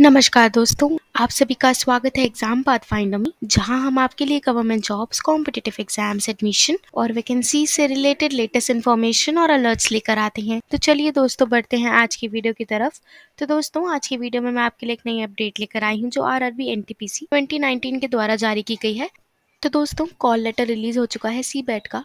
नमस्कार दोस्तों आप सभी का स्वागत है एग्जाम पाथ फाइंडर में जहां हम आपके लिए government jobs competitive exams admission और वैकेंसी से रिलेटेड लेटेस्ट इन्फॉर्मेशन और अलर्ट्स लेकर आते हैं तो चलिए दोस्तों बढ़ते हैं आज की वीडियो की तरफ तो दोस्तों आज की वीडियो में मैं आपके लिए एक नई अपडेट लेकर आई हूँ जो R R B N T P C twenty nineteen के द्वारा जारी की गई है तो दोस्तों कॉल लेटर रिलीज हो चुका है सी बैट का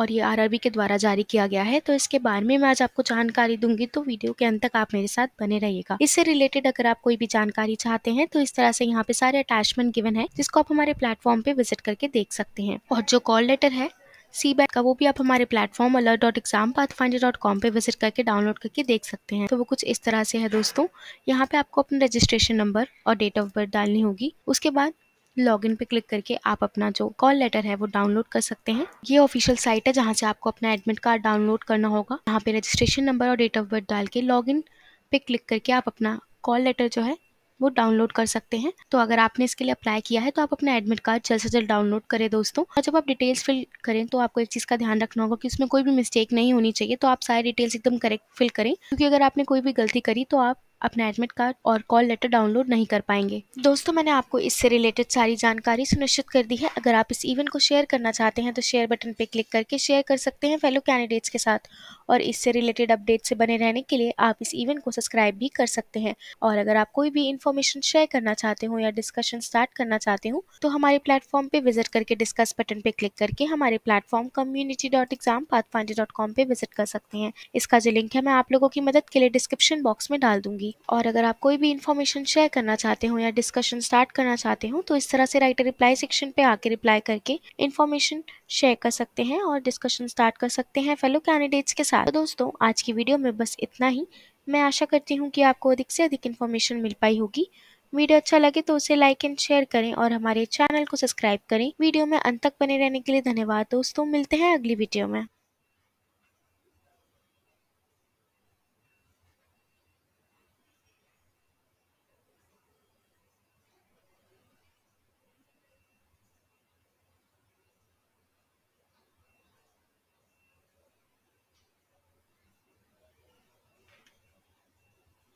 और ये आर के द्वारा जारी किया गया है तो इसके बारे में मैं आज आपको जानकारी दूंगी तो वीडियो के अंत तक आप मेरे साथ बने रहिएगा इससे रिलेटेड अगर आप कोई भी जानकारी चाहते हैं तो इस तरह से यहाँ पे सारे अटैचमेंट गिवन है जिसको आप हमारे प्लेटफॉर्म पे विजिट करके देख सकते हैं और जो कॉल लेटर है सी बैक का वो भी आप हमारे platform alert dot exam path finder dot com पर विजिट करके डाउनलोड करके देख सकते हैं तो वो कुछ इस तरह से है दोस्तों यहाँ पे आपको अपना रजिस्ट्रेशन नंबर और डेट ऑफ बर्थ डालनी होगी उसके बाद लॉगिन पे क्लिक करके आप अपना जो कॉल लेटर है वो डाउनलोड कर सकते हैं ये ऑफिशियल साइट है जहाँ से आपको अपना एडमिट कार्ड डाउनलोड करना होगा यहाँ पे रजिस्ट्रेशन नंबर और डेट ऑफ बर्थ डाल के लॉगिन पे क्लिक करके आप अपना कॉल लेटर जो है वो डाउनलोड कर सकते हैं तो अगर आपने इसके लिए अप्लाई किया है तो आप अपना एडमिट कार्ड जल्द से जल्द डाउनलोड करें दोस्तों और जब आप डिटेल्स फिल करें तो आपको एक चीज़ का ध्यान रखना होगा कि उसमें कोई भी मिस्टेक नहीं होनी चाहिए तो आप सारी डिटेल्स एकदम करेक्ट फिल करें क्योंकि अगर आपने कोई भी गलती करी तो आप अपना एडमिट कार्ड और कॉल लेटर डाउनलोड नहीं कर पाएंगे दोस्तों मैंने आपको इससे रिलेटेड सारी जानकारी सुनिश्चित कर दी है अगर आप इस इवेंट को शेयर करना चाहते हैं तो शेयर बटन पर क्लिक करके शेयर कर सकते हैं फेलो कैंडिडेट्स के साथ और इससे रिलेटेड अपडेट से बने रहने के लिए आप इस इवेंट को सब्सक्राइब भी कर सकते हैं और अगर आप कोई भी इन्फॉर्मेशन शेयर करना चाहते हो या डिस्कशन स्टार्ट करना चाहते हो तो हमारे प्लेटफॉर्म पे विजिट करके डिस्कस बटन पे क्लिक करके हमारे platform community dot exam path dot com पे विजिट कर सकते हैं इसका जो लिंक है मैं आप लोगों की मदद के लिए डिस्क्रिप्शन बॉक्स में डाल दूंगी करूँगी और अगर आप कोई भी इन्फॉर्मेशन शेयर करना चाहते हो या डिस्कशन स्टार्ट करना चाहते हो तो इस तरह से राइटर रिप्लाई सेक्शन पे आके रिप्लाई करके इन्फॉर्मेशन शेयर कर सकते हैं और डिस्कशन स्टार्ट कर सकते हैं फेलो कैंडिडेट्स के साथ तो दोस्तों आज की वीडियो में बस इतना ही मैं आशा करती हूँ कि आपको अधिक से अधिक इन्फॉर्मेशन मिल पाई होगी वीडियो अच्छा लगे तो उसे लाइक एंड शेयर करें और हमारे चैनल को सब्सक्राइब करें वीडियो में अंत तक बने रहने के लिए धन्यवाद दोस्तों मिलते हैं अगली वीडियो में